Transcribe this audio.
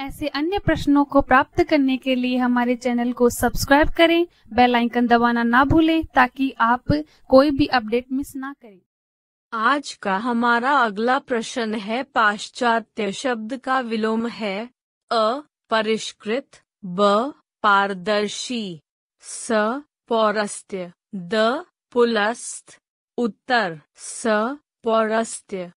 ऐसे अन्य प्रश्नों को प्राप्त करने के लिए हमारे चैनल को सब्सक्राइब करें बेल आइकन दबाना ना भूलें ताकि आप कोई भी अपडेट मिस ना करें आज का हमारा अगला प्रश्न है पाश्चात्य शब्द का विलोम है अ परिष्कृत ब पारदर्शी स पौरस्त्य द पुलस्त उत्तर स पौरस्त्य